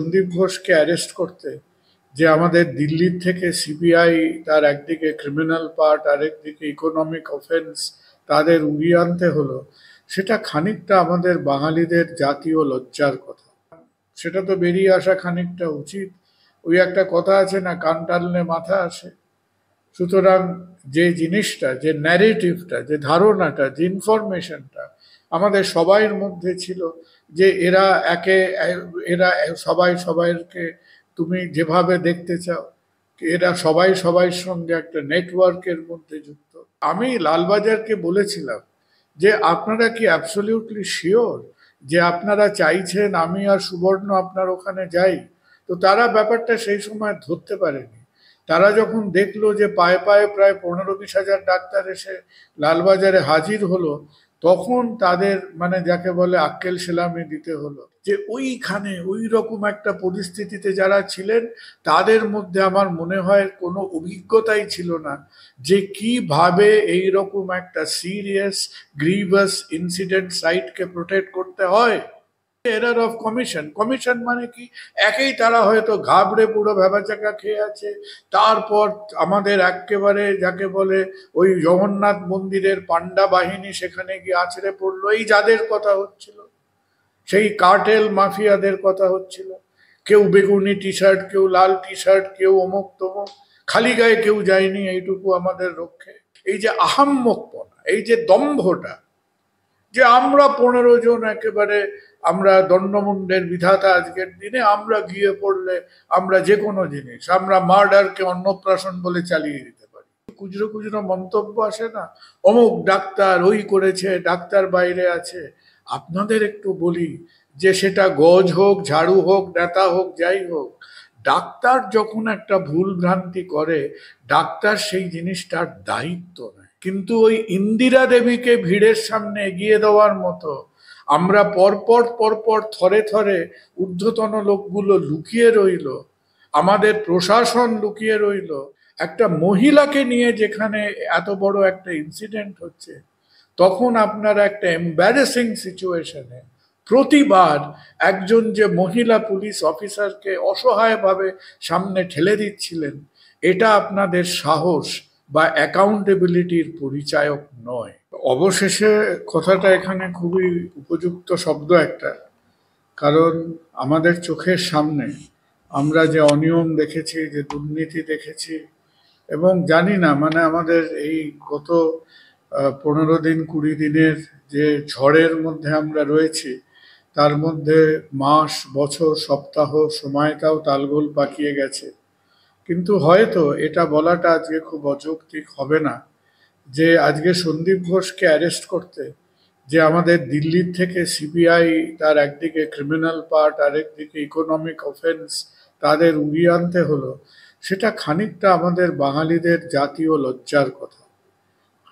সন্দীপ ঘোষকে অ্যারেস্ট করতে যে আমাদের দিল্লির থেকে সিবিআই তার একদিকে ক্রিমিনাল পার্ট আর একদিকে ইকোনমিক অফেন্স তাদের উড়িয়ে আনতে হলো সেটা খানিকটা আমাদের বাঙালিদের জাতীয় লজ্জার কথা সেটা তো বেরিয়ে আসা খানিকটা উচিত ওই একটা কথা আছে না কান টানলে মাথা আসে সুতরাং যে জিনিসটা যে ন্যারেটিভটা যে ধারণাটা যে ইনফরমেশনটা আমাদের সবাইয়ের মধ্যে ছিল যে এরা একে এরা সবাই সবাইকে তুমি যেভাবে দেখতে চাও এরা সবাই সবাই সঙ্গে একটা নেটওয়ার্কের মধ্যে যুক্ত আমি লালবাজারকে বলেছিলাম যে আপনারা কি অ্যাবসলিউটলি শিওর যে আপনারা চাইছেন আমি আর সুবর্ণ আপনার ওখানে যাই তো তারা ব্যাপারটা সেই সময় ধরতে পারেনি তারা যখন দেখলো যে পায়ে পায়ে প্রায় পনেরো বিশ হাজার ডাক্তার এসে লালবাজারে হাজির হলো তখন তাদের মানে যাকে বলে আক্কেল সেলামে দিতে হলো যে ওইখানে ওই রকম একটা পরিস্থিতিতে যারা ছিলেন তাদের মধ্যে আমার মনে হয় কোনো অভিজ্ঞতাই ছিল না যে কিভাবে এই রকম একটা সিরিয়াস গ্রিভাস ইনসিডেন্ট সাইটকে প্রোটেক্ট করতে হয় এরার অফ কমিশন কমিশন মানে কি একেই তারা হয়তো ঘাবড়ে পুরো ভেবাচাকা খেয়ে আছে তারপর আমাদের একেবারে যাকে বলে ওই জগন্নাথ মন্দিরের পাণ্ডা বাহিনী সেখানে গিয়ে আছড়ে পড়লো এই যাদের কথা হচ্ছিল সেই কার্টেল মাফিয়াদের কথা হচ্ছিল কেউ বেগুনি টি শার্ট কেউ লাল টি শার্ট কেউ অমুক তমুক খালি গায়ে কেউ যায়নি এইটুকু আমাদের রক্ষে এই যে আহাম্মকপনা এই যে দম্ভটা যে আমরা পনেরো জন একেবারে আমরা দণ্ডমুণ্ডের বিধাতা আজকের দিনে আমরা গিয়ে পড়লে আমরা যে কোনো জিনিস আমরা মার্ডারকে অন্নপ্রাশন বলে চালিয়ে দিতে পারি খুচরো খুচরো মন্তব্য আসে না অমুক ডাক্তার ওই করেছে ডাক্তার বাইরে আছে আপনাদের একটু বলি যে সেটা গজ হোক ঝাড়ু হোক নেতা হোক যাই হোক ডাক্তার যখন একটা ভুল ভ্রান্তি করে ডাক্তার সেই জিনিসটার দায়িত্ব নেয় কিন্তু ওই ইন্দিরা দেবীকে ভিড়ের সামনে এগিয়ে দেওয়ার মতো আমরা পরপর পরপর থরে থরে ঊর্ধ্বতন লোকগুলো লুকিয়ে রইল আমাদের প্রশাসন লুকিয়ে রইল একটা মহিলাকে নিয়ে যেখানে এত বড় একটা ইনসিডেন্ট হচ্ছে তখন আপনার একটা এম্বারেসিং সিচুয়েশনে প্রতিবার একজন যে মহিলা পুলিশ অফিসারকে অসহায়ভাবে সামনে ঠেলে দিচ্ছিলেন এটা আপনাদের সাহস বা অ্যাকাউন্টেবিলিটির পরিচায়ক নয় অবশেষে কথাটা এখানে খুবই উপযুক্ত শব্দ একটা কারণ আমাদের চোখের সামনে আমরা যে অনিয়ম দেখেছি যে দুর্নীতি দেখেছি এবং জানি না মানে আমাদের এই গত পনেরো দিন কুড়ি দিনের যে ঝড়ের মধ্যে আমরা রয়েছি তার মধ্যে মাস বছর সপ্তাহ সময়টাও তালগোল পাকিয়ে গেছে কিন্তু হয়তো এটা বলাটা আজকে খুব অযৌক্তিক হবে না যে আজকে সন্দীপ ঘোষকে অ্যারেস্ট করতে যে আমাদের দিল্লির থেকে সিবিআই তার একদিকে ক্রিমিনাল পার্ট আরেকদিকে ইকোনমিক অফেন্স তাদের উড়িয়ে আনতে হলো সেটা খানিকটা আমাদের বাঙালিদের জাতীয় লজ্জার কথা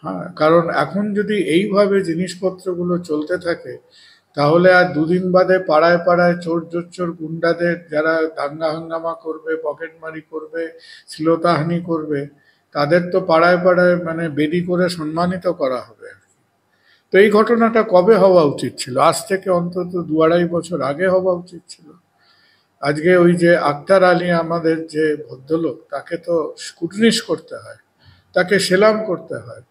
হ্যাঁ কারণ এখন যদি এইভাবে জিনিসপত্রগুলো চলতে থাকে তাহলে আর দুদিন বাদে পাড়ায় পাড়ায় চোর চোর গুন্ডাদের যারা দাঙ্গা হাঙ্গামা করবে পকেটমারি করবে শ্লীলতাহানি করবে তাদের তো পাড়ায় পাড়ায় মানে বেরি করে সম্মানিত করা হবে তো এই ঘটনাটা কবে হওয়া উচিত ছিল আজ থেকে অন্তত দু আড়াই বছর আগে হওয়া উচিত ছিল আজকে ওই যে আক্তার আলী আমাদের যে ভদ্রলোক তাকে তো স্কুটনিশ করতে হয় তাকে সেলাম করতে হয়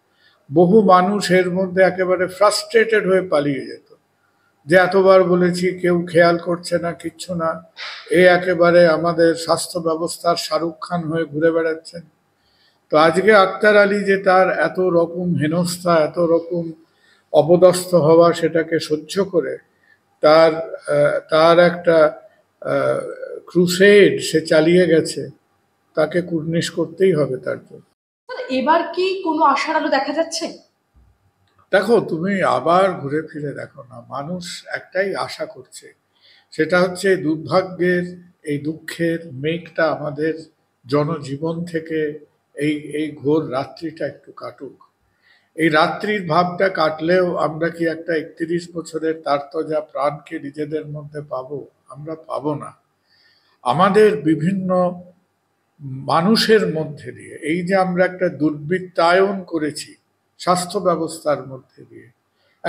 বহু মানুষ এর মধ্যে একেবারে ফ্রাস্ট্রেটেড হয়ে পালিয়ে যেত যে এতবার বলেছি কেউ খেয়াল করছে না কিচ্ছু না এ একেবারে আমাদের স্বাস্থ্য ব্যবস্থার শাহরুখ খান হয়ে ঘুরে বেড়াচ্ছেন তো আজকে আক্তার আলী যে তার এত রকম হেনস্থা এত রকম অপদস্থ হওয়া সেটাকে সহ্য করে তার তার একটা ক্রুসেড সে চালিয়ে গেছে তাকে কুর্নিশ করতেই হবে তার জন্য এবার কি কোনো আশার আলো দেখা যাচ্ছে দেখো তুমি আবার ঘুরে ফিরে দেখো না মানুষ একটাই আশা করছে সেটা হচ্ছে দুর্ভাগ্যের এই দুঃখের মেঘটা আমাদের জনজীবন থেকে এই এই ঘোর রাত্রিটা একটু কাটুক এই রাত্রির ভাবটা কাটলেও আমরা কি একটা একত্রিশ বছরের তার তো যা প্রাণকে নিজেদের মধ্যে পাব আমরা পাব না আমাদের বিভিন্ন মানুষের মধ্যে দিয়ে এই যে আমরা একটা দুর্বৃত্তায়ন করেছি স্বাস্থ্য ব্যবস্থার মধ্যে দিয়ে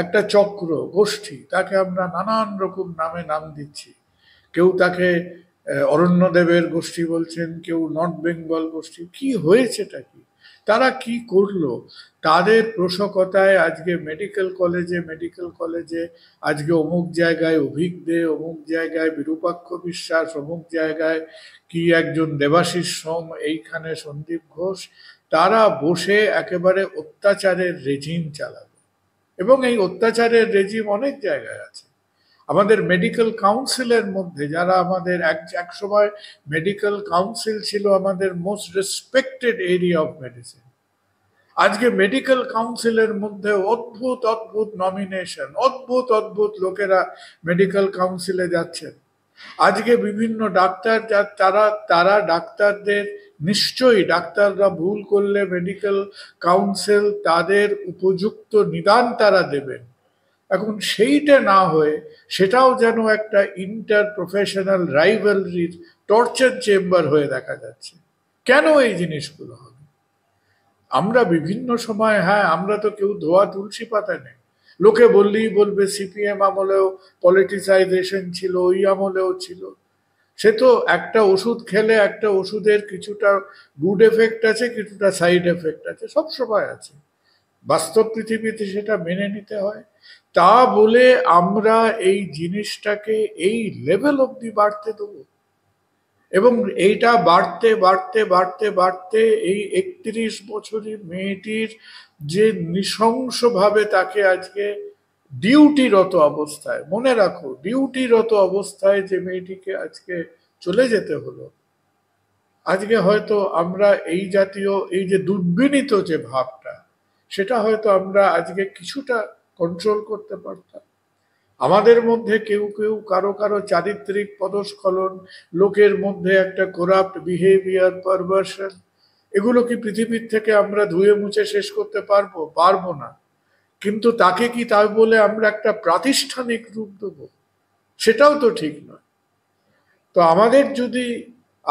একটা চক্র গোষ্ঠী তাকে আমরা নানান রকম নামে নাম দিচ্ছি কেউ তাকে অরণ্যদেবের গোষ্ঠী বলছেন কেউ নর্থ বেঙ্গল গোষ্ঠী কি হয়েছেটা কি তারা কি করলো তাদের প্রশকতায় আজকে মেডিকেল কলেজে মেডিকেল কলেজে আজকে অমুক জায়গায় অভিক দে অমুক জায়গায় বিরূপাক্ষ বিশ্বাস অমুক জায়গায় কি একজন দেবাশিস সোম এইখানে সন্দীপ ঘোষ তারা বসে একেবারে অত্যাচারের রেজিম চালাবে এবং এই অত্যাচারের রেজিম অনেক জায়গায় আছে আমাদের মেডিকেল কাউন্সিলের মধ্যে যারা আমাদের এক এক সময় মেডিকেল কাউন্সিল ছিল আমাদের most respected area of medicine আজকে মেডিকেল কাউন্সিলের মধ্যে অদ্ভুত অদ্ভুত নমিনেশন অদ্ভুত অদ্ভুত লোকেরা মেডিকেল কাউন্সিলে যাচ্ছেন আজকে বিভিন্ন ডাক্তার তারা তারা ডাক্তারদের নিশ্চয়ই ডাক্তাররা ভুল করলে মেডিকেল কাউন্সিল তাদের উপযুক্ত নিদান তারা দেবেন এখন সেইটা না হয়ে সেটাও যেন একটা ইন্টার প্রফেশনাল রাইভালরির টর্চার চেম্বার হয়ে দেখা যাচ্ছে কেন এই জিনিসগুলো হবে আমরা বিভিন্ন সময় হ্যাঁ আমরা তো কেউ ধোয়া তুলসী পাতা নেই লোকে বললেই বলবে সিপিএম আমলেও পলিটিসাইজেশন ছিল ওই আমলেও ছিল সে তো একটা ওষুধ খেলে একটা ওষুধের কিছুটা গুড এফেক্ট আছে কিছুটা সাইড এফেক্ট আছে সব সময় আছে বাস্তব পৃথিবীতে সেটা মেনে নিতে হয় তা বলে আমরা এই জিনিসটাকে এই লেভেল অবধি বাড়তে দেব এবং এইটা বাড়তে বাড়তে বাড়তে বাড়তে এই একত্রিশ বছরের মেয়েটির যে নৃশংসভাবে তাকে আজকে ডিউটিরত অবস্থায় মনে রাখো ডিউটিরত অবস্থায় যে মেয়েটিকে আজকে চলে যেতে হলো আজকে হয়তো আমরা এই জাতীয় এই যে দুর্বিনীত যে ভাবটা সেটা হয়তো আমরা আজকে কিছুটা কন্ট্রোল করতে পারতাম আমাদের মধ্যে কেউ কেউ কারো কারো চারিত্রিক পদস্খলন লোকের মধ্যে একটা করাপ্ট বিহেভিয়ার পারভার্সন এগুলো কি পৃথিবীর থেকে আমরা ধুয়ে মুছে শেষ করতে পারবো পারবো না কিন্তু তাকে কি তা বলে আমরা একটা প্রাতিষ্ঠানিক রূপ দেব সেটাও তো ঠিক নয় তো আমাদের যদি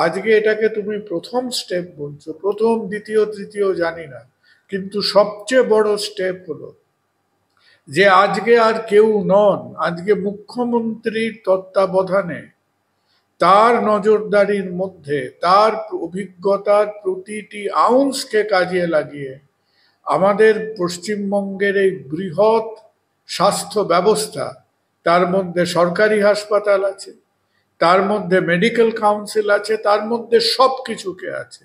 আজকে এটাকে তুমি প্রথম স্টেপ বলছো প্রথম দ্বিতীয় তৃতীয় জানি না কিন্তু সবচেয়ে বড় স্টেপ হলো যে আজকে আর কেউ নন আজকে মুখ্যমন্ত্রীর তত্ত্বাবধানে তার নজরদারির মধ্যে তার অভিজ্ঞতার প্রতিটি আউন্সকে কাজে লাগিয়ে আমাদের পশ্চিমবঙ্গের এই বৃহৎ স্বাস্থ্য ব্যবস্থা তার মধ্যে সরকারি হাসপাতাল আছে তার মধ্যে মেডিকেল কাউন্সিল আছে তার মধ্যে সব কিছুকে আছে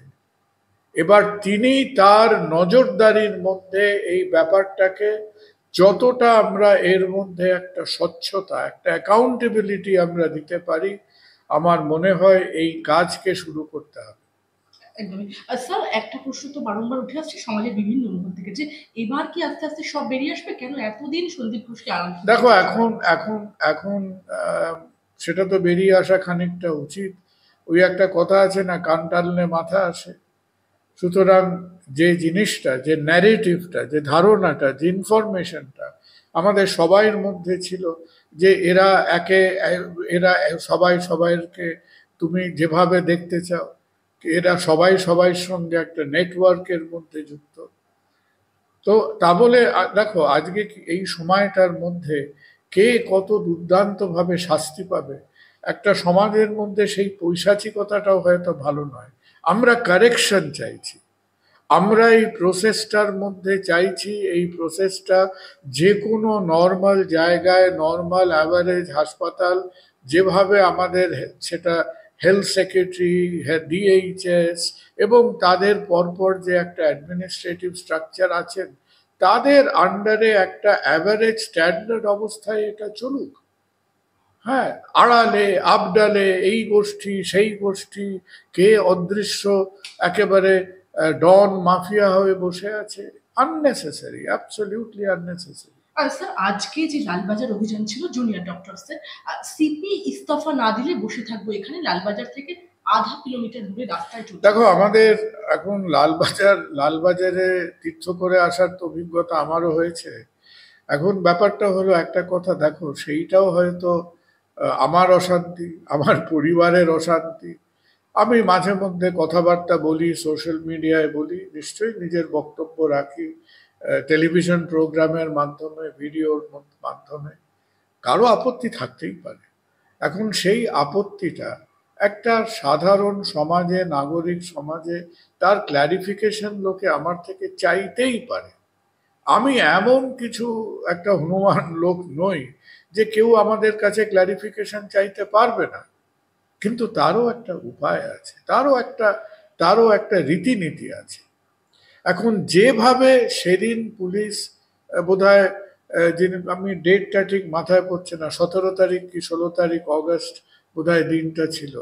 এবার তিনি তার নজরদারির মধ্যে এই ব্যাপারটাকে যতটা আমরা এর মধ্যে একটা স্বচ্ছতা একটা অ্যাকাউন্টেবিলিটি আমরা দিতে পারি আমার মনে হয় এই কাজকে শুরু করতে হবে একদমই স্যার একটা প্রশ্ন তো বারংবার উঠে আসছে সমাজের বিভিন্ন অনুভব থেকে যে এবার কি আস্তে আস্তে সব বেরিয়ে আসবে কেন এতদিন সন্দীপ ঘোষকে আড়াল দেখো এখন এখন এখন সেটা তো বেরিয়ে আসা খানিকটা উচিত ওই একটা কথা আছে না কান টানলে মাথা আসে সুতরাং যে জিনিসটা যে ন্যারেটিভটা যে ধারণাটা যে ইনফরমেশনটা আমাদের সবাইয়ের মধ্যে ছিল যে এরা একে এরা সবাই সবাইকে তুমি যেভাবে দেখতে চাও এরা সবাই সবাই সঙ্গে একটা নেটওয়ার্কের মধ্যে যুক্ত তো তা বলে দেখো আজকে এই সময়টার মধ্যে কে কত দুর্দান্তভাবে শাস্তি পাবে একটা সমাজের মধ্যে সেই পৈশাচিকতাটাও হয়তো ভালো নয় আমরা কারেকশন চাইছি আমরা এই প্রসেসটার মধ্যে চাইছি এই প্রসেসটা যে কোনো নর্মাল জায়গায় নর্মাল অ্যাভারেজ হাসপাতাল যেভাবে আমাদের সেটা হেলথ সেক্রেটারি ডিএইচএস এবং তাদের পরপর যে একটা অ্যাডমিনিস্ট্রেটিভ স্ট্রাকচার আছেন তাদের আন্ডারে একটা অ্যাভারেজ স্ট্যান্ডার্ড অবস্থায় এটা চলুক হ্যাঁ আড়ালে আবডালে এই গোষ্ঠী সেই গোষ্ঠী কে অদৃশ্য একেবারে ডন মাফিয়া হয়ে বসে আছে আননেসেসারি অ্যাবসলিউটলি আননেসেসারি স্যার আজকে যে লালবাজার অভিযান ছিল জুনিয়র ডক্টরসের সিপি ইস্তফা না দিলে বসে থাকবো এখানে লালবাজার থেকে আধা কিলোমিটার দূরে রাস্তায় দেখো আমাদের এখন লালবাজার লালবাজারে তীর্থ করে আসার তো অভিজ্ঞতা আমারও হয়েছে এখন ব্যাপারটা হলো একটা কথা দেখো সেইটাও হয়তো আমার অশান্তি আমার পরিবারের অশান্তি আমি মাঝে মধ্যে কথাবার্তা বলি সোশ্যাল মিডিয়ায় বলি নিশ্চয়ই নিজের বক্তব্য রাখি টেলিভিশন প্রোগ্রামের মাধ্যমে ভিডিওর মাধ্যমে কারো আপত্তি থাকতেই পারে এখন সেই আপত্তিটা একটা সাধারণ সমাজে নাগরিক সমাজে তার ক্ল্যারিফিকেশন লোকে আমার থেকে চাইতেই পারে আমি এমন কিছু একটা হনুমান লোক নই যে কেউ আমাদের কাছে ক্ল্যারিফিকেশন চাইতে পারবে না কিন্তু তারও একটা উপায় আছে তারও একটা তারও একটা রীতিনীতি আছে এখন যেভাবে সেদিন পুলিশ বোধ যিনি আমি ডেটটা ঠিক মাথায় পড়ছে না সতেরো তারিখ কি ষোলো তারিখ অগস্ট বোধহয় দিনটা ছিল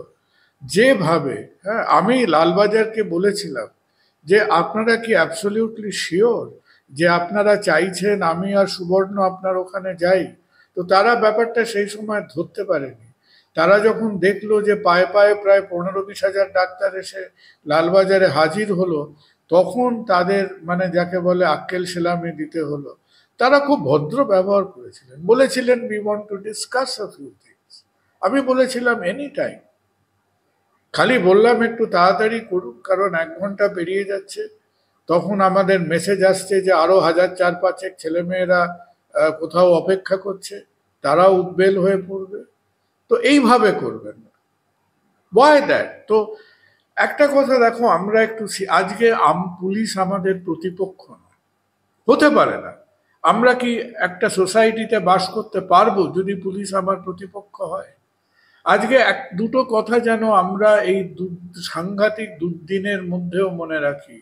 যেভাবে হ্যাঁ আমি লালবাজারকে বলেছিলাম যে আপনারা কি অ্যাবসলিউটলি শিওর যে আপনারা চাইছেন আমি আর সুবর্ণ আপনার ওখানে যাই তো তারা ব্যাপারটা সেই সময় ধরতে পারেনি তারা যখন দেখলো যে পায়ে পায়ে প্রায় পনেরো বিশ হাজার ডাক্তার এসে লালবাজারে হাজির হলো তখন তাদের মানে যাকে বলে আক্কেল সেলামি দিতে হলো তারা খুব ভদ্র ব্যবহার করেছিলেন বলেছিলেন we want to discuss a few things আমি বলেছিলাম এনি টাইম খালি বললাম একটু তাড়াতাড়ি করুন কারণ এক ঘন্টা পেরিয়ে যাচ্ছে তখন আমাদের মেসেজ আসছে যে আরও হাজার চার পাঁচেক ছেলেমেয়েরা কোথাও অপেক্ষা করছে তারা উদ্বেল হয়ে পড়বে তো এইভাবে করবেন না বয় দ্যাট তো একটা কথা দেখো আমরা একটু আজকে আম পুলিশ আমাদের প্রতিপক্ষ না হতে পারে না আমরা কি একটা সোসাইটিতে বাস করতে পারবো যদি পুলিশ আমার প্রতিপক্ষ হয় আজকে এক দুটো কথা যেন আমরা এই সাংঘাতিক দুর্দিনের মধ্যেও মনে রাখি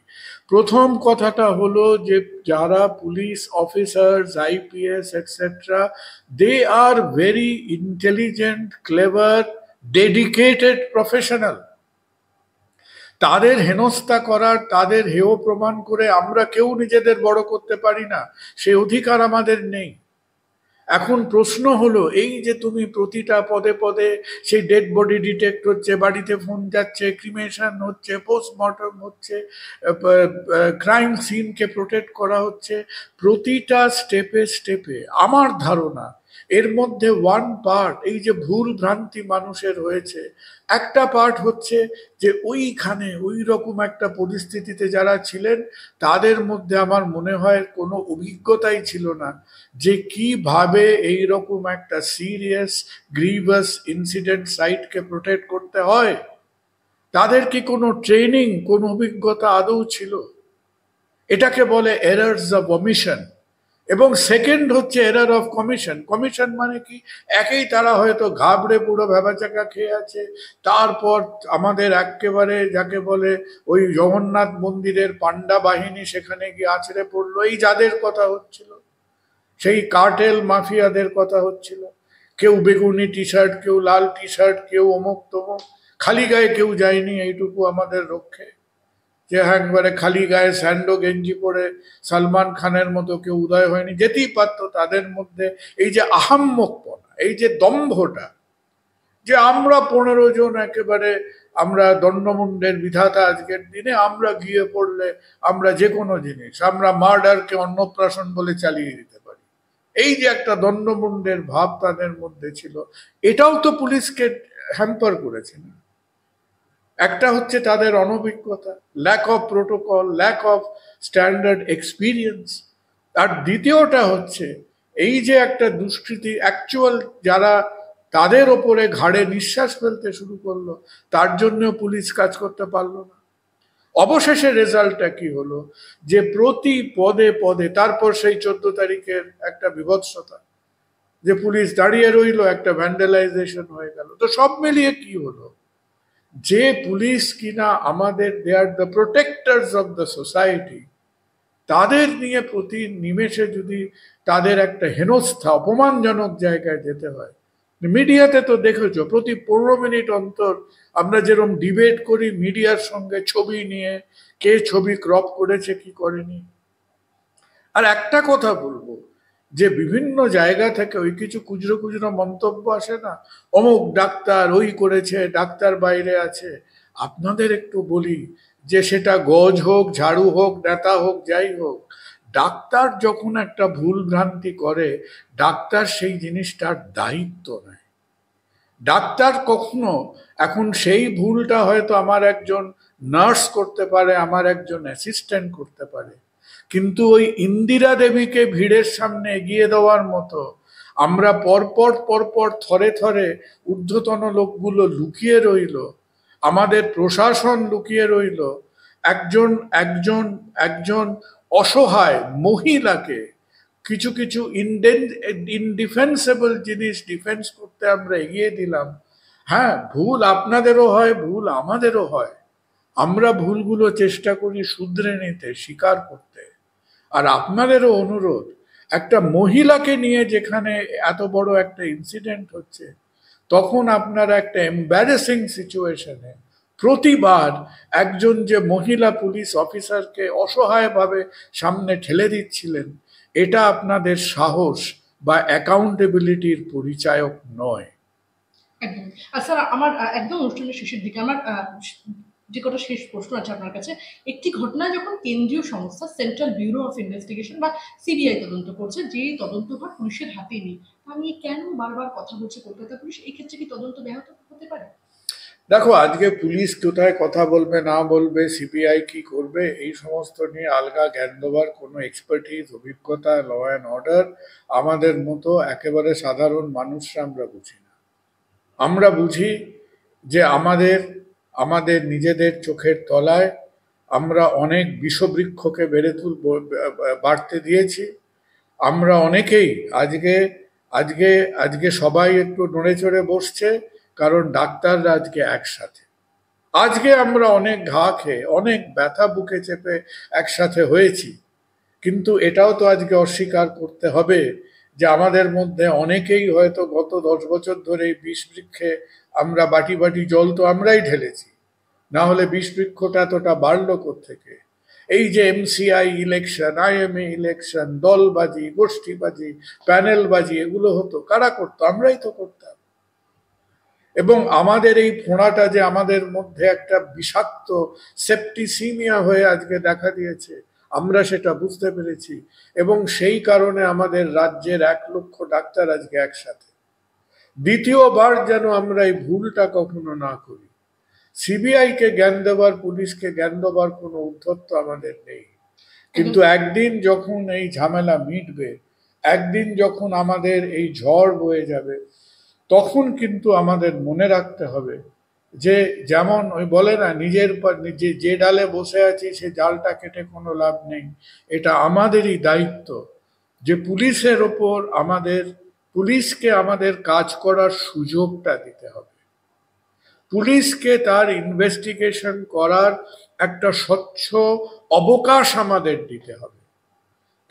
প্রথম কথাটা হলো যে যারা police officers IPS etcetera they are very intelligent clever dedicated professional তাদের হেনস্থা করার তাদের হেয় প্রমাণ করে আমরা কেউ নিজেদের বড় করতে পারি না সে অধিকার আমাদের নেই এখন প্রশ্ন হলো এই যে তুমি প্রতিটা পদে পদে সেই ডেড বডি ডিটেক্ট হচ্ছে বাড়িতে ফোন যাচ্ছে ক্রিমেশন হচ্ছে পোস্টমর্টম হচ্ছে ক্রাইম সিনকে প্রোটেক্ট করা হচ্ছে প্রতিটা স্টেপে স্টেপে আমার ধারণা এর মধ্যে ওয়ান পার্ট এই যে ভুল ভ্রান্তি মানুষের হয়েছে একটা পার্ট হচ্ছে যে ওইখানে ওই রকম একটা পরিস্থিতিতে যারা ছিলেন তাদের মধ্যে আমার মনে হয় কোনো অভিজ্ঞতাই ছিল না যে কিভাবে এই রকম একটা সিরিয়াস গ্রিভাস ইনসিডেন্ট সাইটকে প্রোটেক্ট করতে হয় তাদের কি কোনো ট্রেনিং কোনো অভিজ্ঞতা আদৌ ছিল এটাকে বলে এরার্স অব অমিশন এবং সেকেন্ড হচ্ছে এরার অফ কমিশন কমিশন মানে কি একেই তারা হয়তো ঘাবড়ে পুরো ভেবাচাকা খেয়ে আছে তারপর আমাদের একেবারে যাকে বলে ওই জগন্নাথ মন্দিরের পাণ্ডা বাহিনী সেখানে গিয়ে আছড়ে পড়লো এই যাদের কথা হচ্ছিল সেই কার্টেল মাফিয়াদের কথা হচ্ছিল কেউ বেগুনি টি শার্ট কেউ লাল টি শার্ট কেউ অমুক তমুক খালি গায়ে কেউ যায়নি এইটুকু আমাদের রক্ষে যে হ্যাঁ, একবারে খালি গায়ে স্যান্ডো গেঞ্জি পরে সালমান খানের মতো কেউ উদয় হয়নি যেতেই পারত তাদের মধ্যে এই যে আহাম্মকপনা এই যে দম্ভটা যে আমরা পনেরো জন একেবারে আমরা দণ্ডমুণ্ডের বিধাতা আজকের দিনে আমরা গিয়ে পড়লে আমরা যে কোনো জিনিস আমরা মার্ডারকে অন্নপ্রাশন বলে চালিয়ে দিতে পারি এই যে একটা দণ্ডমুণ্ডের ভাব তাদের মধ্যে ছিল এটাও তো পুলিশকে হ্যাম্পার করেছে না একটা হচ্ছে তাদের অনভিজ্ঞতা lack of protocol lack of standard experience আর দ্বিতীয়টা হচ্ছে এই যে একটা দুষ্কৃতি অ্যাকচুয়াল যারা তাদের ওপরে ঘাড়ে নিঃশ্বাস ফেলতে শুরু করলো তার জন্য পুলিশ কাজ করতে পারলো না অবশেষে রেজাল্টটা কি হলো যে প্রতি পদে পদে তারপর সেই চোদ্দ তারিখের একটা বিভৎসতা যে পুলিশ দাঁড়িয়ে রইল একটা ভ্যান্ডেলাইজেশন হয়ে গেল তো সব মিলিয়ে কি হলো যে পুলিশ কিনা আমাদের they are the protectors of the society তাদের নিয়ে প্রতি নিমেষে যদি তাদের একটা হেনস্থা অপমানজনক জায়গায় যেতে হয় মিডিয়াতে তো দেখেছ প্রতি পনেরো মিনিট অন্তর আমরা যেরকম ডিবেট করি মিডিয়ার সঙ্গে ছবি নিয়ে কে ছবি ক্রপ করেছে কি করেনি আর একটা কথা বলবো যে বিভিন্ন জায়গা থেকে ওই কিছু খুচরো কুজরো মন্তব্য আসে না অমুক ডাক্তার ওই করেছে ডাক্তার বাইরে আছে আপনাদের একটু বলি যে সেটা গজ হোক ঝাড়ু হোক নেতা হোক যাই হোক ডাক্তার যখন একটা ভুল ভ্রান্তি করে ডাক্তার সেই জিনিসটার দায়িত্ব নেয় ডাক্তার কখনো এখন সেই ভুলটা হয়তো আমার একজন নার্স করতে পারে আমার একজন অ্যাসিস্ট্যান্ট করতে পারে কিন্তু ওই ইন্দিরা দেবীকে ভিড়ের সামনে এগিয়ে দেওয়ার মতো আমরা পরপর পরপর থরে থরে ঊর্ধ্বতন লোকগুলো লুকিয়ে রইল আমাদের প্রশাসন লুকিয়ে রইল একজন একজন একজন অসহায় মহিলাকে কিছু কিছু ইনডিফেন্সেবল জিনিস ডিফেন্স করতে আমরা এগিয়ে দিলাম হ্যাঁ ভুল আপনাদেরও হয় ভুল আমাদেরও হয় আমরা ভুলগুলো চেষ্টা করি শুধরে নিতে স্বীকার করতে আর আপনাদেরও অনুরোধ একটা মহিলাকে নিয়ে যেখানে এত বড় একটা ইনসিডেন্ট হচ্ছে তখন আপনার একটা এম্বারেসিং সিচুয়েশনে প্রতিবার একজন যে মহিলা পুলিশ অফিসারকে অসহায়ভাবে সামনে ঠেলে দিচ্ছিলেন এটা আপনাদের সাহস বা অ্যাকাউন্টেবিলিটির পরিচায়ক নয় আচ্ছা আমার একদম অনুষ্ঠানের শেষের দিকে আমার যে কটা শেষ প্রশ্ন আছে আপনার কাছে একটি ঘটনায় যখন কেন্দ্রীয় সংস্থা সেন্ট্রাল ব্যুরো অফ ইনভেস্টিগেশন বা সিবিআই তদন্ত করছে যে তদন্তভার পুলিশের হাতে নেই আমি কেন বারবার কথা বলছি কলকাতা পুলিশ এই ক্ষেত্রে কি তদন্ত ব্যাহত হতে পারে দেখো আজকে পুলিশ কোথায় কথা বলবে না বলবে সিবিআই কি করবে এই সমস্ত নিয়ে আলগা জ্ঞান দেওয়ার কোনো এক্সপার্টিস অভিজ্ঞতা ল অ্যান্ড অর্ডার আমাদের মতো একেবারে সাধারণ মানুষরা আমরা বুঝি না আমরা বুঝি যে আমাদের আমাদের নিজেদের চোখের তলায় আমরা অনেক বিষবৃক্ষকে বেড়ে তুল বাড়তে দিয়েছি আমরা অনেকেই আজকে আজকে আজকে সবাই একটু নড়ে চড়ে বসছে কারণ ডাক্তাররা আজকে একসাথে আজকে আমরা অনেক ঘা খেয়ে অনেক ব্যথা বুকে চেপে একসাথে হয়েছি কিন্তু এটাও তো আজকে অস্বীকার করতে হবে যে আমাদের মধ্যে অনেকেই হয়তো গত দশ বছর ধরে বিষ বৃক্ষে আমরা বাটি বাটি জল তো আমরাই ঢেলেছি না হলে বিষবৃক্ষটা এতটা বাড়লো থেকে এই যে এমসিআই ইলেকশন আইএমএ ইলেকশন দলবাজি গোষ্ঠীবাজি প্যানেলবাজি এগুলো হতো কারা করতো আমরাই তো করতাম এবং আমাদের এই ফোঁড়াটা যে আমাদের মধ্যে একটা বিষাক্ত সেপ্টিসিমিয়া হয়ে আজকে দেখা দিয়েছে আমরা সেটা বুঝতে পেরেছি এবং সেই কারণে আমাদের রাজ্যের এক লক্ষ ডাক্তার আজকে একসাথে দ্বিতীয়বার যেন আমরা এই ভুলটা কখনো না করি সিবিআইকে জ্ঞান দেবার পুলিশকে জ্ঞান দেবার কোনো উদ্ধত্ব আমাদের নেই কিন্তু একদিন যখন এই ঝামেলা মিটবে একদিন যখন আমাদের এই ঝড় বয়ে যাবে তখন কিন্তু আমাদের মনে রাখতে হবে যে যেমন ওই বলে না নিজের যে যে ডালে বসে আছি সে জালটা কেটে কোনো লাভ নেই এটা আমাদেরই দায়িত্ব যে পুলিশের ওপর আমাদের পুলিশকে আমাদের কাজ করার সুযোগটা দিতে হবে পুলিশকে তার ইনভেস্টিগেশন করার একটা স্বচ্ছ অবকাশ আমাদের দিতে হবে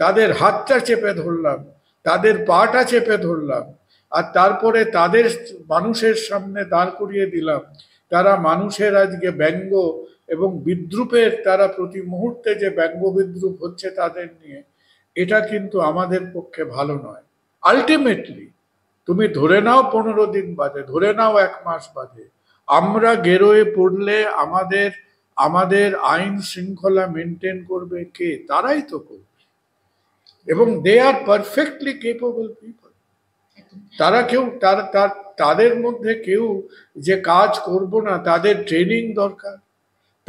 তাদের হাতটা চেপে ধরলাম তাদের পাটা চেপে ধরলাম আর তারপরে তাদের মানুষের সামনে দাঁড় করিয়ে দিলাম তারা মানুষের আজকে ব্যঙ্গ এবং বিদ্রুপের তারা প্রতি মুহূর্তে যে ব্যঙ্গ বিদ্রুপ হচ্ছে তাদের নিয়ে এটা কিন্তু আমাদের পক্ষে ভালো নয় আলটিমেটলি তুমি ধরে নাও পনেরো দিন বাদে ধরে নাও এক মাস বাদে আমরা গেরোয়ে পড়লে আমাদের আমাদের আইন শৃঙ্খলা মেনটেন করবে কে তারাই তো করবে এবং they are perfectly capable people তারা কেউ তার তাদের মধ্যে কেউ যে কাজ করব না তাদের ট্রেনিং দরকার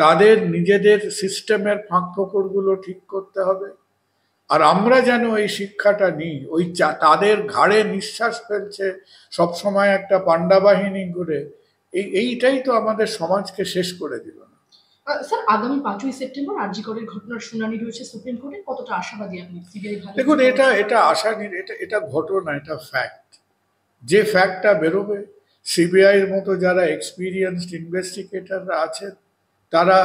তাদের নিজেদের সিস্টেমের ফাঁক ফোকরগুলো ঠিক করতে হবে আর আমরা যেন এই শিক্ষাটা নিই ওই তাদের ঘাড়ে নিঃশ্বাস ফেলছে সবসময় একটা পাণ্ডা বাহিনী ঘুরে এই এইটাই তো আমাদের সমাজকে শেষ করে দিল না স্যার আগামী পাঁচই সেপ্টেম্বর আরজিকরের ঘটনার শুনানি রয়েছে সুপ্রিম কোর্টে কতটা আশাবাদী আপনি দেখুন এটা এটা আশা এটা এটা ঘটনা এটা ফ্যাক্ট যে ফ্যাক্টটা বেরোবে সিবিআইয়ের মতো যারা এক্সপিরিয়েন্সড ইনভেস্টিগেটাররা আছেন তারা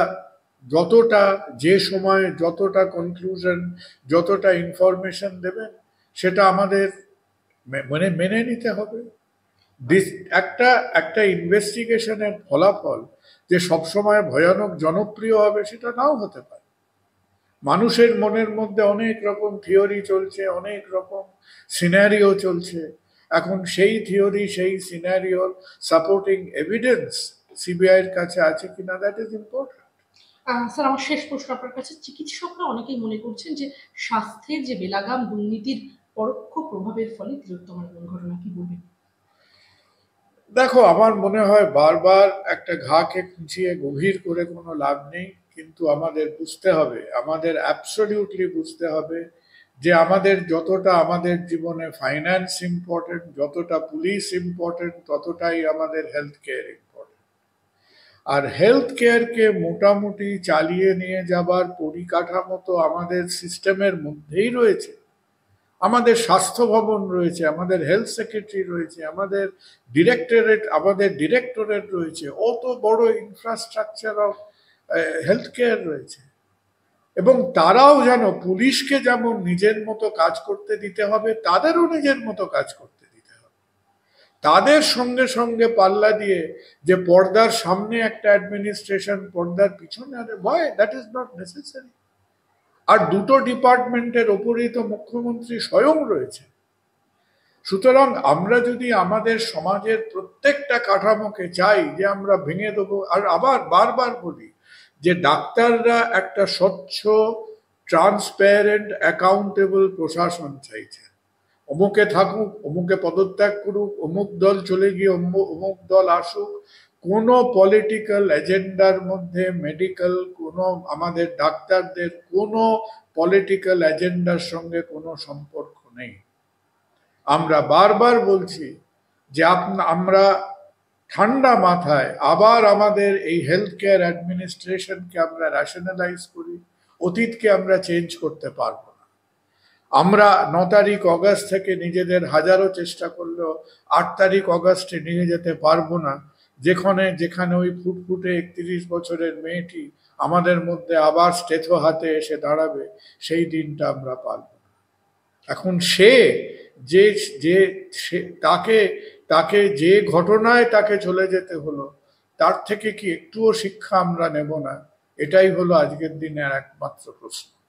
যতটা যে সময় যতটা কনক্লুশন যতটা ইনফরমেশন দেবেন সেটা আমাদের মানে মেনে নিতে হবে একটা একটা ইনভেস্টিগেশনের ফলাফল যে সবসময় ভয়ানক জনপ্রিয় হবে সেটা নাও হতে পারে মানুষের মনের মধ্যে অনেক রকম থিওরি চলছে অনেক রকম সিনারিও চলছে এখন সেই থিওরি সেই সিনারিওর সাপোর্টিং এভিডেন্স সিবিআইয়ের কাছে আছে কিনা দ্যাট ইজ ইম্পর্টেন্ট স্যার আমার শেষ প্রশ্ন আপনার কাছে চিকিৎসকরা অনেকেই মনে করছেন যে স্বাস্থ্যের যে বেলাগাম দুর্নীতির পরোক্ষ প্রভাবের ফলে তিলোত্তমার দুর্ঘটনা কি বলবেন দেখো আমার মনে হয় বারবার একটা ঘাকে খুঁচিয়ে গভীর করে কোনো লাভ নেই কিন্তু আমাদের বুঝতে হবে আমাদের অ্যাবসলিউটলি বুঝতে হবে যে আমাদের যতটা আমাদের জীবনে ফাইন্যান্স ইম্পর্টেন্ট যতটা পুলিশ ইম্পর্টেন্ট ততটাই আমাদের হেলথ কেয়ার ইম্পর্টেন্ট আর হেলথ কেয়ারকে মোটামুটি চালিয়ে নিয়ে যাবার পরিকাঠামো তো আমাদের সিস্টেমের মধ্যেই রয়েছে আমাদের স্বাস্থ্য ভবন রয়েছে আমাদের হেলথ সেক্রেটারি রয়েছে আমাদের ডিরেক্টরেট আমাদের ডিরেক্টরেট রয়েছে অত বড় ইনফ্রাস্ট্রাকচার অফ হেলথ কেয়ার রয়েছে এবং তারাও যেন পুলিশকে যেমন নিজের মতো কাজ করতে দিতে হবে তাদেরও নিজের মতো কাজ করতে তাদের সঙ্গে সঙ্গে পাল্লা দিয়ে যে পর্দার সামনে একটা অ্যাডমিনিস্ট্রেশন পর্দার পিছনে আরে ভয় দ্যাট ইজ নট নেসেসারি আর দুটো ডিপার্টমেন্টের ওপরেই তো মুখ্যমন্ত্রী স্বয়ং রয়েছে সুতরাং আমরা যদি আমাদের সমাজের প্রত্যেকটা কাঠামোকে চাই যে আমরা ভেঙে দেবো আর আবার বারবার বলি যে ডাক্তাররা একটা স্বচ্ছ ট্রান্সপ্যারেন্ট অ্যাকাউন্টেবল প্রশাসন চাইছে অমুকে থাকুক অমুকে পদত্যাগ করুক অমুক দল চলে গিয়ে অমুক দল আসুক কোনো পলিটিক্যাল এজেন্ডার মধ্যে মেডিকেল কোনো আমাদের ডাক্তারদের কোনো পলিটিক্যাল এজেন্ডার সঙ্গে কোনো সম্পর্ক নেই আমরা বারবার বলছি যে আমরা ঠান্ডা মাথায় আবার আমাদের এই হেলথ কেয়ার অ্যাডমিনিস্ট্রেশনকে আমরা রেশনালাইজ করি অতীতকে আমরা চেঞ্জ করতে পারবো আমরা ন তারিখ অগাস্ট থেকে নিজেদের হাজারো চেষ্টা করলেও আট তারিখ অগাস্টে নিয়ে যেতে পারবো না যেখানে যেখানে ওই ফুটফুটে একত্রিশ বছরের মেয়েটি আমাদের মধ্যে আবার স্টেথো হাতে এসে দাঁড়াবে সেই দিনটা আমরা পারব এখন সে যে যে সে তাকে তাকে যে ঘটনায় তাকে চলে যেতে হলো তার থেকে কি একটুও শিক্ষা আমরা নেব না এটাই হলো আজকের দিনের একমাত্র প্রশ্ন